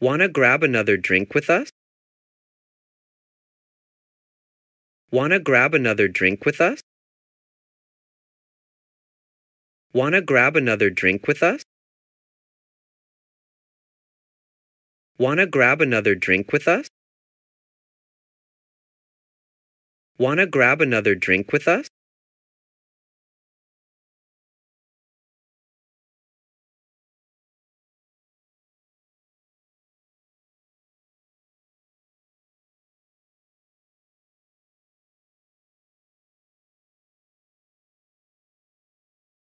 Wanna grab another drink with us? Wanna grab another drink with us? Wanna grab another drink with us? Wanna grab another drink with us? Wanna grab another drink with us?